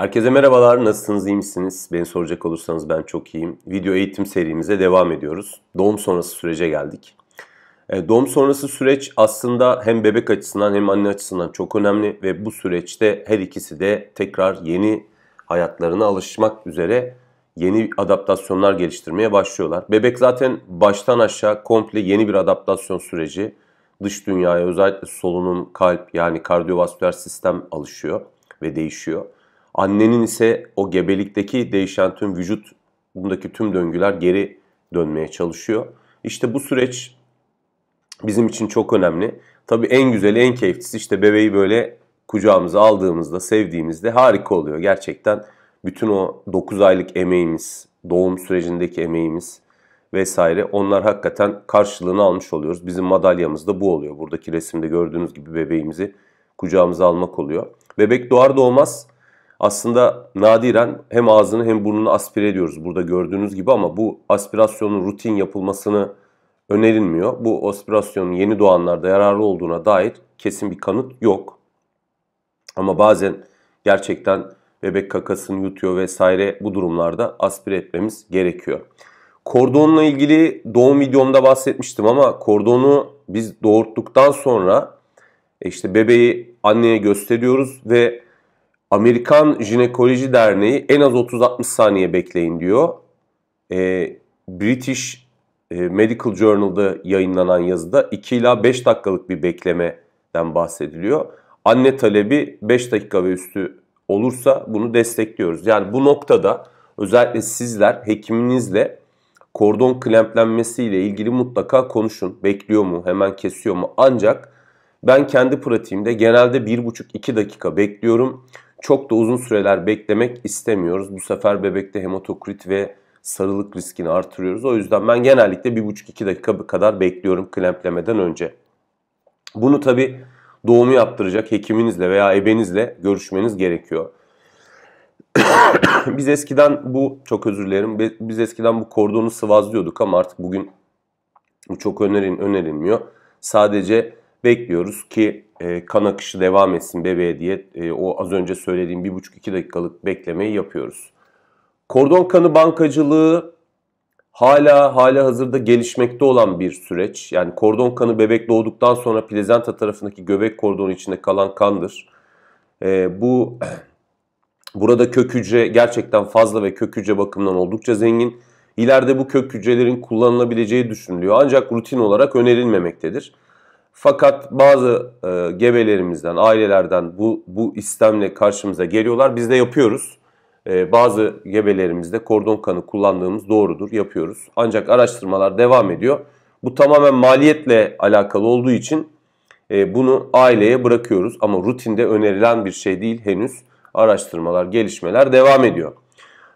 Herkese merhabalar, nasılsınız, iyi misiniz? Beni soracak olursanız ben çok iyiyim. Video eğitim serimize devam ediyoruz. Doğum sonrası sürece geldik. E, doğum sonrası süreç aslında hem bebek açısından hem anne açısından çok önemli ve bu süreçte her ikisi de tekrar yeni hayatlarına alışmak üzere yeni adaptasyonlar geliştirmeye başlıyorlar. Bebek zaten baştan aşağı komple yeni bir adaptasyon süreci. Dış dünyaya özellikle solunum, kalp yani kardiyovasküler sistem alışıyor ve değişiyor. Annenin ise o gebelikteki değişen tüm vücut bundaki tüm döngüler geri dönmeye çalışıyor. İşte bu süreç bizim için çok önemli. Tabii en güzeli, en keyiflisi işte bebeği böyle kucağımıza aldığımızda, sevdiğimizde harika oluyor. Gerçekten bütün o 9 aylık emeğimiz, doğum sürecindeki emeğimiz vesaire onlar hakikaten karşılığını almış oluyoruz. Bizim madalyamız da bu oluyor. Buradaki resimde gördüğünüz gibi bebeğimizi kucağımıza almak oluyor. Bebek doğar doğmaz aslında nadiren hem ağzını hem burnunu aspire ediyoruz burada gördüğünüz gibi ama bu aspirasyonun rutin yapılmasını önerilmiyor. Bu aspirasyonun yeni doğanlarda yararlı olduğuna dair kesin bir kanıt yok. Ama bazen gerçekten bebek kakasını yutuyor vesaire bu durumlarda aspire etmemiz gerekiyor. Kordonla ilgili doğum videomda bahsetmiştim ama kordonu biz doğurttuktan sonra e, işte bebeği anneye gösteriyoruz ve Amerikan Jinekoloji Derneği en az 30-60 saniye bekleyin diyor. Ee, e, British Medical Journal'da yayınlanan yazıda 2 ila 5 dakikalık bir beklemeden bahsediliyor. Anne talebi 5 dakika ve üstü olursa bunu destekliyoruz. Yani bu noktada özellikle sizler hekiminizle kordon klemplenmesi ile ilgili mutlaka konuşun. Bekliyor mu? Hemen kesiyor mu? Ancak ben kendi pratiğimde genelde 1,5-2 dakika bekliyorum. Çok da uzun süreler beklemek istemiyoruz. Bu sefer bebekte hematokrit ve sarılık riskini artırıyoruz. O yüzden ben genellikle 1,5-2 dakika kadar bekliyorum klemplemeden önce. Bunu tabi doğumu yaptıracak hekiminizle veya ebenizle görüşmeniz gerekiyor. biz eskiden bu çok özür dilerim. Biz eskiden bu kordonu sıvazlıyorduk ama artık bugün bu çok önerin önerilmiyor. Sadece bekliyoruz ki e, kan akışı devam etsin bebeğe diye e, o az önce söylediğim 1,5-2 dakikalık beklemeyi yapıyoruz. Kordon kanı bankacılığı hala hala hazırda gelişmekte olan bir süreç. Yani kordon kanı bebek doğduktan sonra plezenta tarafındaki göbek kordonu içinde kalan kandır. E, bu burada kök hücre gerçekten fazla ve kök hücre bakımından oldukça zengin. İleride bu kök hücrelerin kullanılabileceği düşünülüyor ancak rutin olarak önerilmemektedir. Fakat bazı e, gebelerimizden, ailelerden bu, bu istemle karşımıza geliyorlar. Biz de yapıyoruz. E, bazı gebelerimizde kordon kanı kullandığımız doğrudur, yapıyoruz. Ancak araştırmalar devam ediyor. Bu tamamen maliyetle alakalı olduğu için e, bunu aileye bırakıyoruz. Ama rutinde önerilen bir şey değil henüz. Araştırmalar, gelişmeler devam ediyor.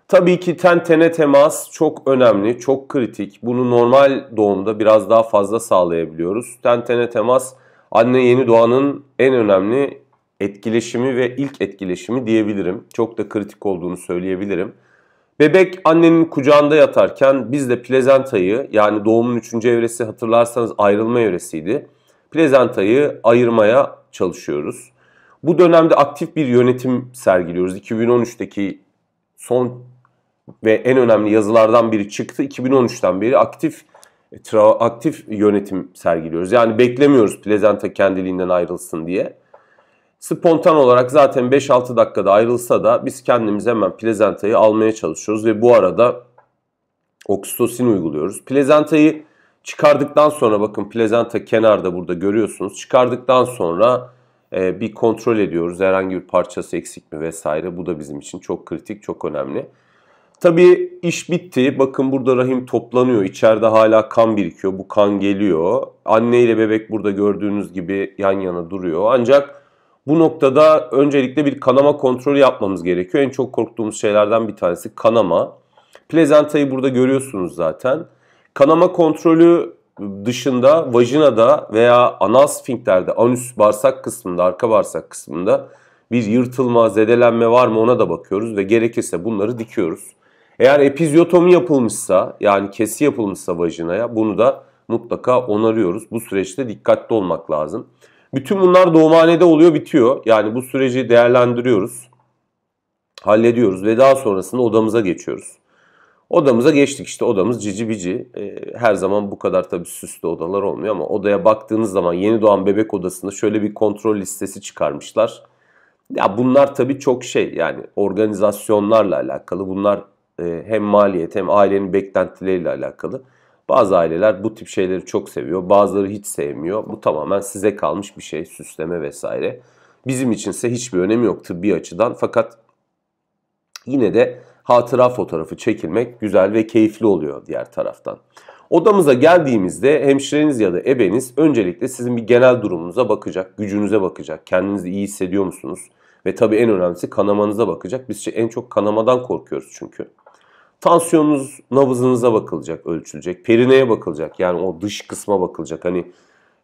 Tabii ki ten tene temas çok önemli, çok kritik. Bunu normal doğumda biraz daha fazla sağlayabiliyoruz. Ten tene temas anne yeni doğanın en önemli etkileşimi ve ilk etkileşimi diyebilirim. Çok da kritik olduğunu söyleyebilirim. Bebek annenin kucağında yatarken biz de plezentayı yani doğumun 3. evresi hatırlarsanız ayrılma evresiydi. Plezentayı ayırmaya çalışıyoruz. Bu dönemde aktif bir yönetim sergiliyoruz. 2013'teki son ve en önemli yazılardan biri çıktı. 2013'ten beri aktif e, tra- aktif yönetim sergiliyoruz. Yani beklemiyoruz Plezanta kendiliğinden ayrılsın diye. Spontan olarak zaten 5-6 dakikada ayrılsa da biz kendimiz hemen Plezanta'yı almaya çalışıyoruz ve bu arada oksitosin uyguluyoruz. Plezanta'yı çıkardıktan sonra bakın Plezanta kenarda burada görüyorsunuz. Çıkardıktan sonra e, bir kontrol ediyoruz herhangi bir parçası eksik mi vesaire. Bu da bizim için çok kritik, çok önemli. Tabii iş bitti. Bakın burada rahim toplanıyor. İçeride hala kan birikiyor. Bu kan geliyor. Anne ile bebek burada gördüğünüz gibi yan yana duruyor. Ancak bu noktada öncelikle bir kanama kontrolü yapmamız gerekiyor. En çok korktuğumuz şeylerden bir tanesi kanama. Plezantayı burada görüyorsunuz zaten. Kanama kontrolü dışında vajinada veya anal sfinklerde, anüs bağırsak kısmında, arka bağırsak kısmında bir yırtılma, zedelenme var mı ona da bakıyoruz ve gerekirse bunları dikiyoruz. Eğer epizyotomi yapılmışsa yani kesi yapılmışsa vajinaya bunu da mutlaka onarıyoruz. Bu süreçte dikkatli olmak lazım. Bütün bunlar doğumhanede oluyor bitiyor. Yani bu süreci değerlendiriyoruz. Hallediyoruz ve daha sonrasında odamıza geçiyoruz. Odamıza geçtik işte odamız cici bici. Ee, her zaman bu kadar tabii süslü odalar olmuyor ama odaya baktığınız zaman yeni doğan bebek odasında şöyle bir kontrol listesi çıkarmışlar. Ya bunlar tabii çok şey yani organizasyonlarla alakalı bunlar e, hem maliyet hem ailenin beklentileriyle alakalı. Bazı aileler bu tip şeyleri çok seviyor. Bazıları hiç sevmiyor. Bu tamamen size kalmış bir şey. Süsleme vesaire. Bizim için ise hiçbir önemi yok tıbbi açıdan. Fakat yine de hatıra fotoğrafı çekilmek güzel ve keyifli oluyor diğer taraftan. Odamıza geldiğimizde hemşireniz ya da ebeniz öncelikle sizin bir genel durumunuza bakacak, gücünüze bakacak, kendinizi iyi hissediyor musunuz? Ve tabii en önemlisi kanamanıza bakacak. Biz şey, en çok kanamadan korkuyoruz çünkü. Tansiyonunuz, nabızınıza bakılacak, ölçülecek. Perineye bakılacak. Yani o dış kısma bakılacak. Hani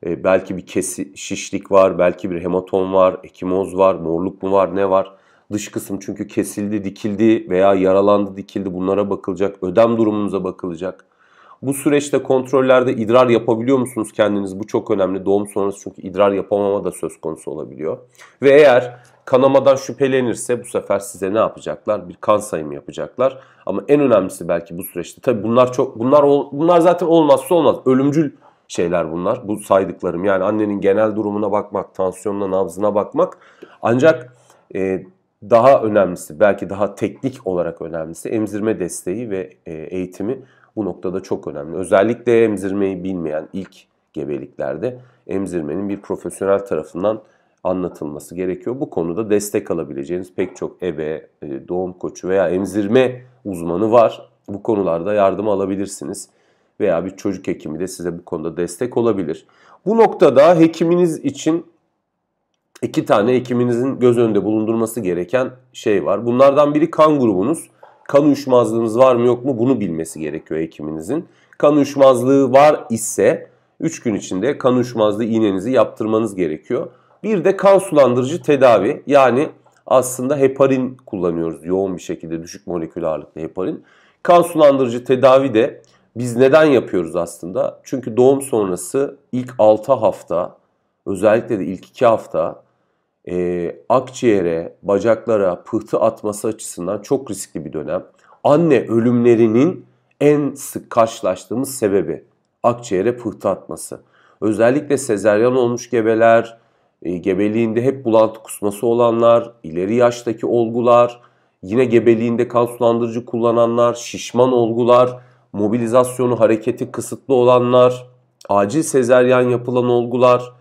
e, belki bir kesi, şişlik var, belki bir hematom var, ekimoz var, morluk mu var, ne var? Dış kısım çünkü kesildi, dikildi veya yaralandı, dikildi. Bunlara bakılacak. Ödem durumunuza bakılacak. Bu süreçte kontrollerde idrar yapabiliyor musunuz kendiniz? Bu çok önemli. Doğum sonrası çünkü idrar yapamama da söz konusu olabiliyor. Ve eğer kanamadan şüphelenirse bu sefer size ne yapacaklar? Bir kan sayımı yapacaklar. Ama en önemlisi belki bu süreçte. Tabii bunlar çok bunlar bunlar zaten olmazsa olmaz. Ölümcül şeyler bunlar. Bu saydıklarım yani annenin genel durumuna bakmak, tansiyonuna, nabzına bakmak. Ancak e, daha önemlisi belki daha teknik olarak önemlisi emzirme desteği ve e, eğitimi bu noktada çok önemli. Özellikle emzirmeyi bilmeyen ilk gebeliklerde emzirmenin bir profesyonel tarafından anlatılması gerekiyor. Bu konuda destek alabileceğiniz pek çok ebe, e, doğum koçu veya emzirme uzmanı var. Bu konularda yardım alabilirsiniz. Veya bir çocuk hekimi de size bu konuda destek olabilir. Bu noktada hekiminiz için iki tane hekiminizin göz önünde bulundurması gereken şey var. Bunlardan biri kan grubunuz kan uyuşmazlığınız var mı yok mu bunu bilmesi gerekiyor hekiminizin. Kan uyuşmazlığı var ise 3 gün içinde kan uyuşmazlığı iğnenizi yaptırmanız gerekiyor. Bir de kan sulandırıcı tedavi yani aslında heparin kullanıyoruz yoğun bir şekilde düşük molekül ağırlıklı heparin. Kan sulandırıcı tedavi de biz neden yapıyoruz aslında? Çünkü doğum sonrası ilk 6 hafta özellikle de ilk 2 hafta e, akciğere, bacaklara pıhtı atması açısından çok riskli bir dönem. Anne ölümlerinin en sık karşılaştığımız sebebi akciğere pıhtı atması. Özellikle sezeryan olmuş gebeler, e, gebeliğinde hep bulantı kusması olanlar, ileri yaştaki olgular, yine gebeliğinde kan sulandırıcı kullananlar, şişman olgular, mobilizasyonu hareketi kısıtlı olanlar, acil sezeryan yapılan olgular,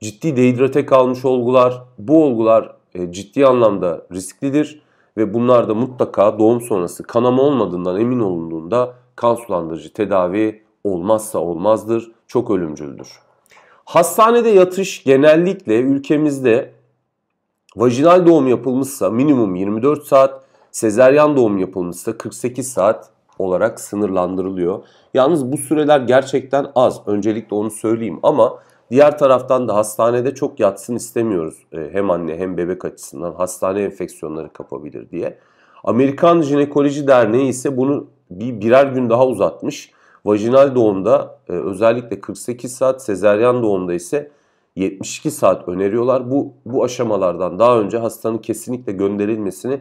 ciddi dehidrate kalmış olgular, bu olgular e, ciddi anlamda risklidir ve bunlar da mutlaka doğum sonrası kanama olmadığından emin olunduğunda kan sulandırıcı tedavi olmazsa olmazdır, çok ölümcüldür. Hastanede yatış genellikle ülkemizde vajinal doğum yapılmışsa minimum 24 saat, sezeryan doğum yapılmışsa 48 saat olarak sınırlandırılıyor. Yalnız bu süreler gerçekten az. Öncelikle onu söyleyeyim ama Diğer taraftan da hastanede çok yatsın istemiyoruz. E, hem anne hem bebek açısından hastane enfeksiyonları kapabilir diye. Amerikan Jinekoloji Derneği ise bunu bir birer gün daha uzatmış. Vajinal doğumda e, özellikle 48 saat, sezeryan doğumda ise 72 saat öneriyorlar. Bu bu aşamalardan daha önce hastanın kesinlikle gönderilmesini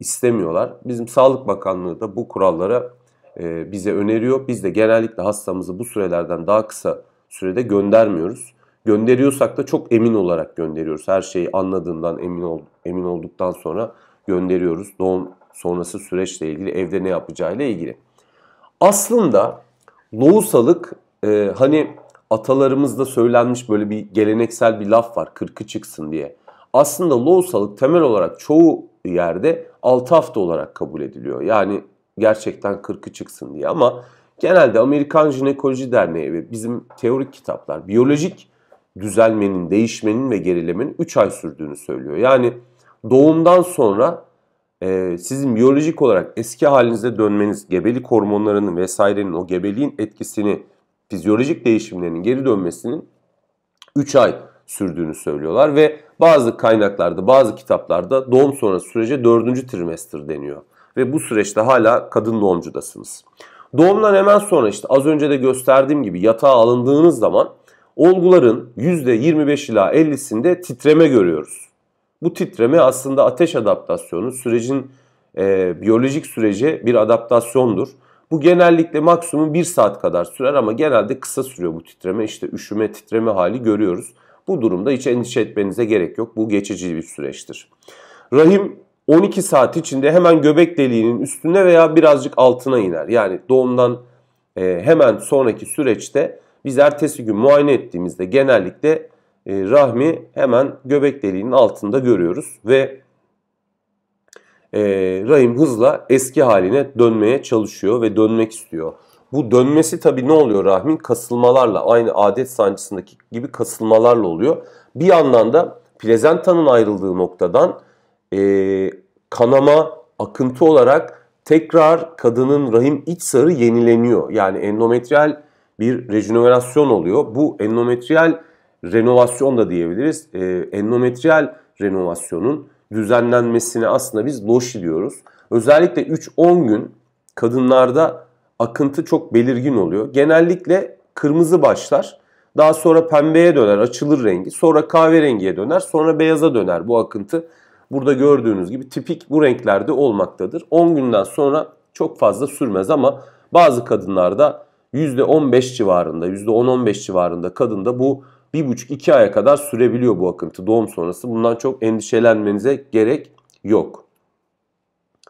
istemiyorlar. Bizim Sağlık Bakanlığı da bu kurallara e, bize öneriyor. Biz de genellikle hastamızı bu sürelerden daha kısa sürede göndermiyoruz gönderiyorsak da çok emin olarak gönderiyoruz. Her şeyi anladığından emin ol, emin olduktan sonra gönderiyoruz. Doğum sonrası süreçle ilgili, evde ne yapacağıyla ilgili. Aslında lohusalık e, hani atalarımızda söylenmiş böyle bir geleneksel bir laf var kırkı çıksın diye. Aslında lohusalık temel olarak çoğu yerde 6 hafta olarak kabul ediliyor. Yani gerçekten kırkı çıksın diye ama genelde Amerikan Jinekoloji Derneği ve bizim teorik kitaplar biyolojik düzelmenin, değişmenin ve gerilemenin 3 ay sürdüğünü söylüyor. Yani doğumdan sonra e, sizin biyolojik olarak eski halinize dönmeniz, gebelik hormonlarının vesairenin o gebeliğin etkisini, fizyolojik değişimlerinin geri dönmesinin 3 ay sürdüğünü söylüyorlar ve bazı kaynaklarda, bazı kitaplarda doğum sonrası sürece 4. trimester deniyor. Ve bu süreçte hala kadın doğumcudasınız. Doğumdan hemen sonra işte az önce de gösterdiğim gibi yatağa alındığınız zaman olguların %25 ila 50'sinde titreme görüyoruz. Bu titreme aslında ateş adaptasyonu, sürecin e, biyolojik sürece bir adaptasyondur. Bu genellikle maksimum 1 saat kadar sürer ama genelde kısa sürüyor bu titreme. İşte üşüme, titreme hali görüyoruz. Bu durumda hiç endişe etmenize gerek yok. Bu geçici bir süreçtir. Rahim 12 saat içinde hemen göbek deliğinin üstüne veya birazcık altına iner. Yani doğumdan e, hemen sonraki süreçte biz ertesi gün muayene ettiğimizde genellikle e, rahmi hemen göbek deliğinin altında görüyoruz ve e, rahim hızla eski haline dönmeye çalışıyor ve dönmek istiyor. Bu dönmesi tabi ne oluyor rahmin? Kasılmalarla aynı adet sancısındaki gibi kasılmalarla oluyor. Bir yandan da plezentanın ayrıldığı noktadan e, kanama akıntı olarak tekrar kadının rahim iç sarı yenileniyor. Yani endometrial bir rejenerasyon oluyor. Bu endometriyal renovasyon da diyebiliriz. E, endometriyal renovasyonun düzenlenmesine aslında biz loşi diyoruz. Özellikle 3-10 gün kadınlarda akıntı çok belirgin oluyor. Genellikle kırmızı başlar. Daha sonra pembeye döner, açılır rengi. Sonra kahverengiye döner, sonra beyaza döner bu akıntı. Burada gördüğünüz gibi tipik bu renklerde olmaktadır. 10 günden sonra çok fazla sürmez ama bazı kadınlarda %15 civarında, %10-15 civarında kadında bu 1,5-2 aya kadar sürebiliyor bu akıntı doğum sonrası. Bundan çok endişelenmenize gerek yok.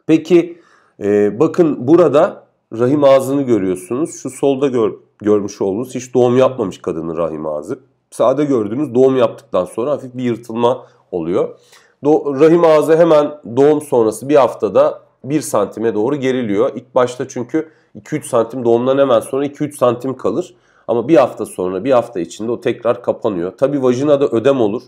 Peki e, bakın burada rahim ağzını görüyorsunuz. Şu solda gör, görmüş olduğunuz hiç doğum yapmamış kadının rahim ağzı. Sağda gördüğünüz doğum yaptıktan sonra hafif bir yırtılma oluyor. Do rahim ağzı hemen doğum sonrası bir haftada 1 santime doğru geriliyor. İlk başta çünkü 2-3 santim doğumdan hemen sonra 2-3 santim kalır. Ama bir hafta sonra bir hafta içinde o tekrar kapanıyor. Tabi vajinada ödem olur.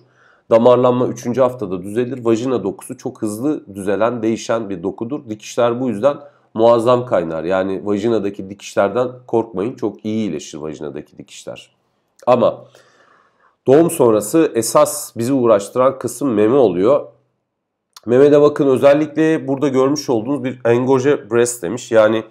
Damarlanma 3. haftada düzelir. Vajina dokusu çok hızlı düzelen, değişen bir dokudur. Dikişler bu yüzden muazzam kaynar. Yani vajinadaki dikişlerden korkmayın. Çok iyi iyileşir vajinadaki dikişler. Ama doğum sonrası esas bizi uğraştıran kısım meme oluyor. Memede bakın özellikle burada görmüş olduğunuz bir engoje breast demiş. Yani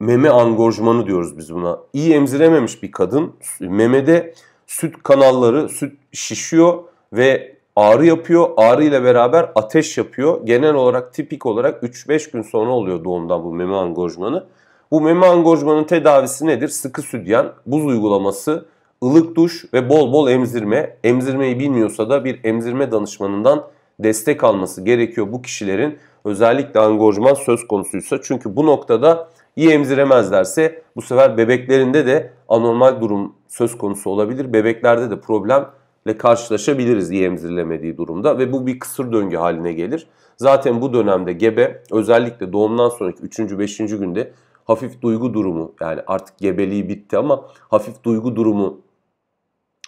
meme angorjmanı diyoruz biz buna. İyi emzirememiş bir kadın memede süt kanalları, süt şişiyor ve ağrı yapıyor. Ağrı ile beraber ateş yapıyor. Genel olarak tipik olarak 3-5 gün sonra oluyor doğumdan bu meme angorjmanı. Bu meme angorjmanın tedavisi nedir? Sıkı sütyen, buz uygulaması, ılık duş ve bol bol emzirme. Emzirmeyi bilmiyorsa da bir emzirme danışmanından destek alması gerekiyor bu kişilerin. Özellikle angorjman söz konusuysa. Çünkü bu noktada iyi emziremezlerse bu sefer bebeklerinde de anormal durum söz konusu olabilir. Bebeklerde de problemle karşılaşabiliriz iyi emzirilemediği durumda ve bu bir kısır döngü haline gelir. Zaten bu dönemde gebe özellikle doğumdan sonraki 3. 5. günde hafif duygu durumu yani artık gebeliği bitti ama hafif duygu durumu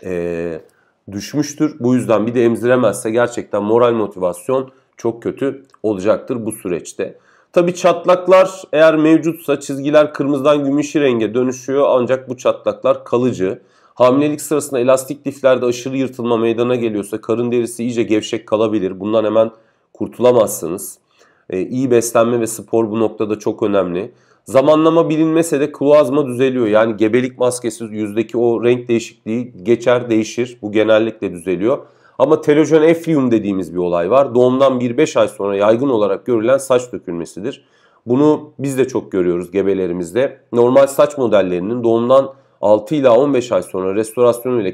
e, düşmüştür. Bu yüzden bir de emziremezse gerçekten moral motivasyon çok kötü olacaktır bu süreçte. Tabi çatlaklar eğer mevcutsa çizgiler kırmızıdan gümüşü renge dönüşüyor ancak bu çatlaklar kalıcı. Hamilelik sırasında elastik liflerde aşırı yırtılma meydana geliyorsa karın derisi iyice gevşek kalabilir. Bundan hemen kurtulamazsınız. Ee, iyi beslenme ve spor bu noktada çok önemli. Zamanlama bilinmese de kloazma düzeliyor. Yani gebelik maskesi yüzdeki o renk değişikliği geçer değişir. Bu genellikle düzeliyor. Ama telojen eflium dediğimiz bir olay var. Doğumdan 1-5 ay sonra yaygın olarak görülen saç dökülmesidir. Bunu biz de çok görüyoruz gebelerimizde. Normal saç modellerinin doğumdan 6 ila 15 ay sonra restorasyonu ile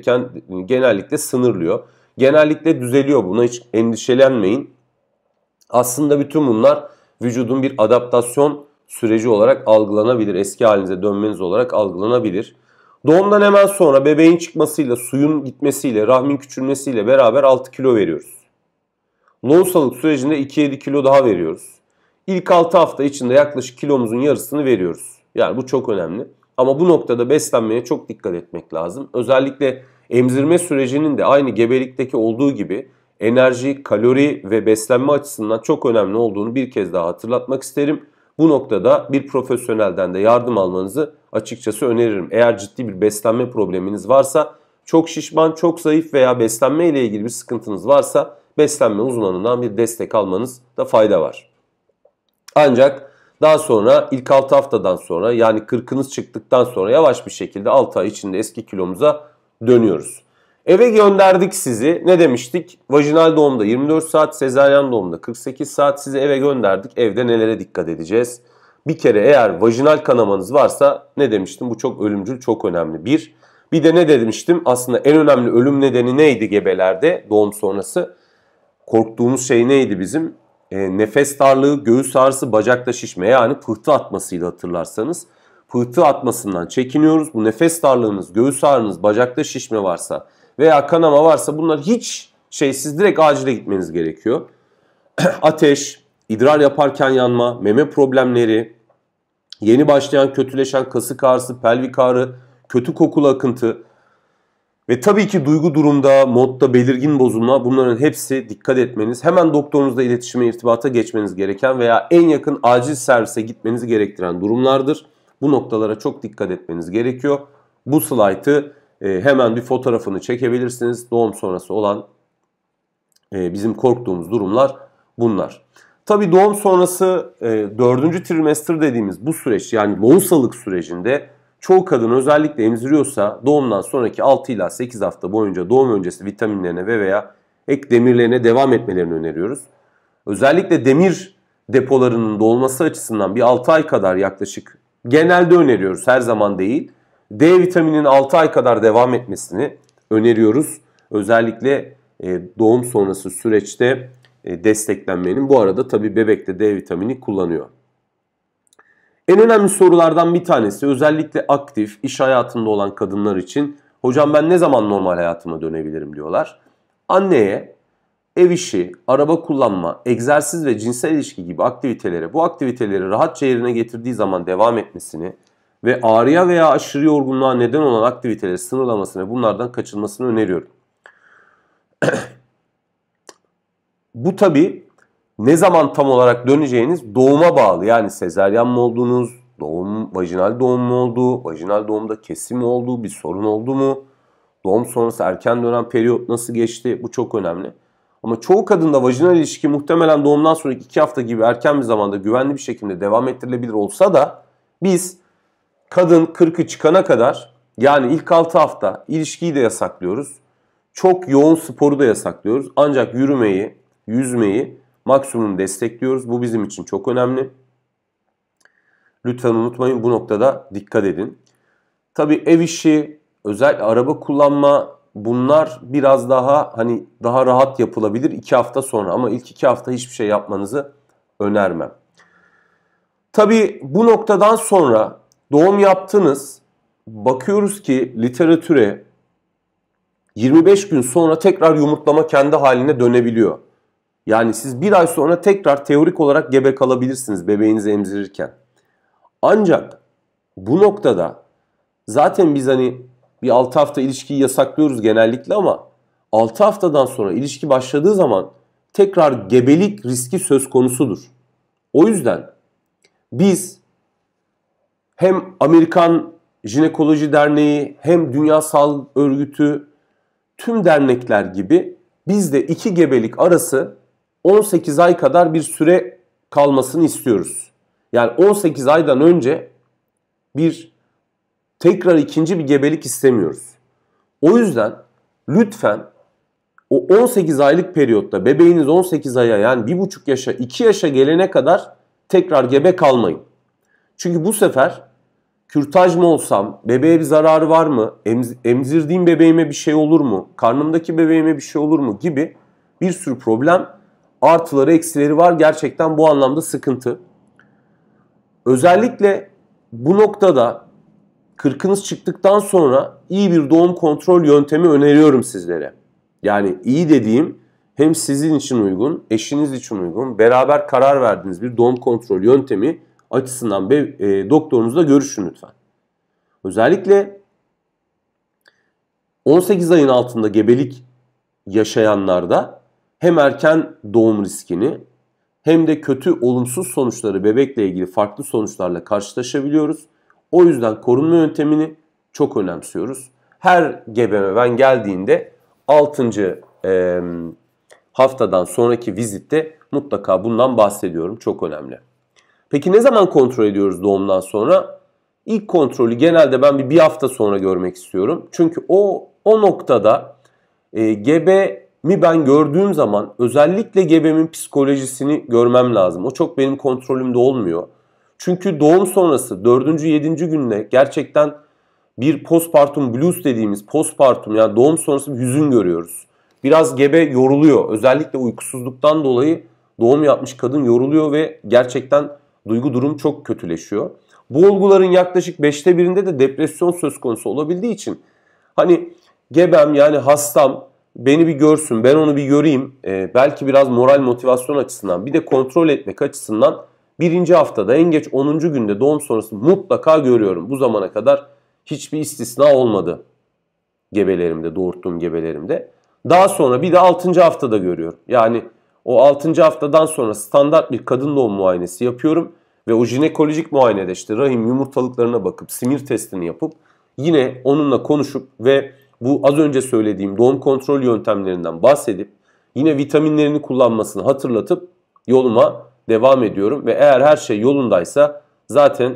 genellikle sınırlıyor. Genellikle düzeliyor buna hiç endişelenmeyin. Aslında bütün bunlar vücudun bir adaptasyon süreci olarak algılanabilir. Eski halinize dönmeniz olarak algılanabilir. Doğumdan hemen sonra bebeğin çıkmasıyla, suyun gitmesiyle, rahmin küçülmesiyle beraber 6 kilo veriyoruz. Lohusalık sürecinde 2-7 kilo daha veriyoruz. İlk 6 hafta içinde yaklaşık kilomuzun yarısını veriyoruz. Yani bu çok önemli. Ama bu noktada beslenmeye çok dikkat etmek lazım. Özellikle emzirme sürecinin de aynı gebelikteki olduğu gibi enerji, kalori ve beslenme açısından çok önemli olduğunu bir kez daha hatırlatmak isterim. Bu noktada bir profesyonelden de yardım almanızı açıkçası öneririm. Eğer ciddi bir beslenme probleminiz varsa, çok şişman, çok zayıf veya beslenme ile ilgili bir sıkıntınız varsa beslenme uzmanından bir destek almanız da fayda var. Ancak daha sonra ilk 6 haftadan sonra yani kırkınız çıktıktan sonra yavaş bir şekilde 6 ay içinde eski kilomuza dönüyoruz. Eve gönderdik sizi. Ne demiştik? Vajinal doğumda 24 saat, sezaryen doğumda 48 saat sizi eve gönderdik. Evde nelere dikkat edeceğiz? Bir kere eğer vajinal kanamanız varsa ne demiştim? Bu çok ölümcül, çok önemli. Bir, bir de ne demiştim? Aslında en önemli ölüm nedeni neydi gebelerde doğum sonrası? Korktuğumuz şey neydi bizim? E, nefes darlığı, göğüs ağrısı, bacakta şişme yani pıhtı atmasıyla hatırlarsanız. Pıhtı atmasından çekiniyoruz. Bu nefes darlığınız, göğüs ağrınız, bacakta şişme varsa veya kanama varsa bunlar hiç şey şeysiz direkt acile gitmeniz gerekiyor. Ateş, idrar yaparken yanma, meme problemleri, yeni başlayan kötüleşen kasık ağrısı, pelvik ağrı, kötü kokulu akıntı ve tabii ki duygu durumda, modda belirgin bozulma bunların hepsi dikkat etmeniz, hemen doktorunuzla iletişime, irtibata geçmeniz gereken veya en yakın acil servise gitmenizi gerektiren durumlardır. Bu noktalara çok dikkat etmeniz gerekiyor. Bu slaytı ee, hemen bir fotoğrafını çekebilirsiniz. Doğum sonrası olan e, bizim korktuğumuz durumlar bunlar. Tabi doğum sonrası e, dördüncü trimester dediğimiz bu süreç yani lohusalık sürecinde çoğu kadın özellikle emziriyorsa doğumdan sonraki 6 ila 8 hafta boyunca doğum öncesi vitaminlerine ve veya ek demirlerine devam etmelerini öneriyoruz. Özellikle demir depolarının dolması açısından bir 6 ay kadar yaklaşık genelde öneriyoruz her zaman değil. D vitamininin 6 ay kadar devam etmesini öneriyoruz. Özellikle e, doğum sonrası süreçte e, desteklenmenin. Bu arada tabi bebekte D vitamini kullanıyor. En önemli sorulardan bir tanesi özellikle aktif iş hayatında olan kadınlar için hocam ben ne zaman normal hayatıma dönebilirim diyorlar. Anneye ev işi, araba kullanma, egzersiz ve cinsel ilişki gibi aktivitelere bu aktiviteleri rahatça yerine getirdiği zaman devam etmesini ve ağrıya veya aşırı yorgunluğa neden olan aktiviteleri sınırlamasını ve bunlardan kaçınmasını öneriyorum. Bu tabi ne zaman tam olarak döneceğiniz doğuma bağlı. Yani sezeryan mı oldunuz, doğum, vajinal doğum mu oldu, vajinal doğumda kesim mi olduğu, bir sorun oldu mu? Doğum sonrası erken dönem periyot nasıl geçti? Bu çok önemli. Ama çoğu kadında vajinal ilişki muhtemelen doğumdan sonraki 2 hafta gibi erken bir zamanda güvenli bir şekilde devam ettirilebilir olsa da biz kadın 40'ı çıkana kadar yani ilk 6 hafta ilişkiyi de yasaklıyoruz. Çok yoğun sporu da yasaklıyoruz. Ancak yürümeyi, yüzmeyi maksimum destekliyoruz. Bu bizim için çok önemli. Lütfen unutmayın bu noktada dikkat edin. Tabi ev işi, özel araba kullanma bunlar biraz daha hani daha rahat yapılabilir 2 hafta sonra ama ilk 2 hafta hiçbir şey yapmanızı önermem. Tabi bu noktadan sonra Doğum yaptınız. Bakıyoruz ki literatüre 25 gün sonra tekrar yumurtlama kendi haline dönebiliyor. Yani siz bir ay sonra tekrar teorik olarak gebe kalabilirsiniz bebeğinizi emzirirken. Ancak bu noktada zaten biz hani bir 6 hafta ilişkiyi yasaklıyoruz genellikle ama 6 haftadan sonra ilişki başladığı zaman tekrar gebelik riski söz konusudur. O yüzden biz hem Amerikan Jinekoloji Derneği hem Dünya Sağlık Örgütü tüm dernekler gibi bizde iki gebelik arası 18 ay kadar bir süre kalmasını istiyoruz. Yani 18 aydan önce bir tekrar ikinci bir gebelik istemiyoruz. O yüzden lütfen o 18 aylık periyotta bebeğiniz 18 aya yani 1,5 yaşa 2 yaşa gelene kadar tekrar gebe kalmayın. Çünkü bu sefer Kürtaj mı olsam? Bebeğe bir zararı var mı? Emz emzirdiğim bebeğime bir şey olur mu? Karnımdaki bebeğime bir şey olur mu? Gibi bir sürü problem artıları eksileri var. Gerçekten bu anlamda sıkıntı. Özellikle bu noktada kırkınız çıktıktan sonra iyi bir doğum kontrol yöntemi öneriyorum sizlere. Yani iyi dediğim hem sizin için uygun, eşiniz için uygun, beraber karar verdiğiniz bir doğum kontrol yöntemi açısından be, e, doktorunuzla görüşün lütfen. Özellikle 18 ayın altında gebelik yaşayanlarda hem erken doğum riskini hem de kötü olumsuz sonuçları bebekle ilgili farklı sonuçlarla karşılaşabiliyoruz. O yüzden korunma yöntemini çok önemsiyoruz. Her gebeme ben geldiğinde 6. E, haftadan sonraki vizitte mutlaka bundan bahsediyorum. Çok önemli. Peki ne zaman kontrol ediyoruz doğumdan sonra? İlk kontrolü genelde ben bir, bir hafta sonra görmek istiyorum. Çünkü o o noktada e, gebe mi ben gördüğüm zaman özellikle gebemin psikolojisini görmem lazım. O çok benim kontrolümde olmuyor. Çünkü doğum sonrası 4. 7. günde gerçekten bir postpartum blues dediğimiz postpartum yani doğum sonrası bir hüzün görüyoruz. Biraz gebe yoruluyor. Özellikle uykusuzluktan dolayı doğum yapmış kadın yoruluyor ve gerçekten duygu durum çok kötüleşiyor. Bu olguların yaklaşık 5'te birinde de depresyon söz konusu olabildiği için hani gebem yani hastam beni bir görsün ben onu bir göreyim e, belki biraz moral motivasyon açısından bir de kontrol etmek açısından birinci haftada en geç 10. günde doğum sonrası mutlaka görüyorum. Bu zamana kadar hiçbir istisna olmadı gebelerimde doğurttuğum gebelerimde. Daha sonra bir de 6. haftada görüyorum. Yani o 6. haftadan sonra standart bir kadın doğum muayenesi yapıyorum. Ve o jinekolojik muayenede işte rahim yumurtalıklarına bakıp simir testini yapıp yine onunla konuşup ve bu az önce söylediğim doğum kontrol yöntemlerinden bahsedip yine vitaminlerini kullanmasını hatırlatıp yoluma devam ediyorum. Ve eğer her şey yolundaysa zaten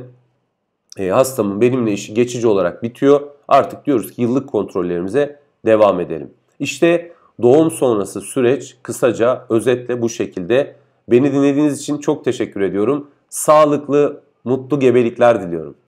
e, hastamın benimle işi geçici olarak bitiyor. Artık diyoruz ki yıllık kontrollerimize devam edelim. İşte doğum sonrası süreç kısaca özetle bu şekilde. Beni dinlediğiniz için çok teşekkür ediyorum. Sağlıklı, mutlu gebelikler diliyorum.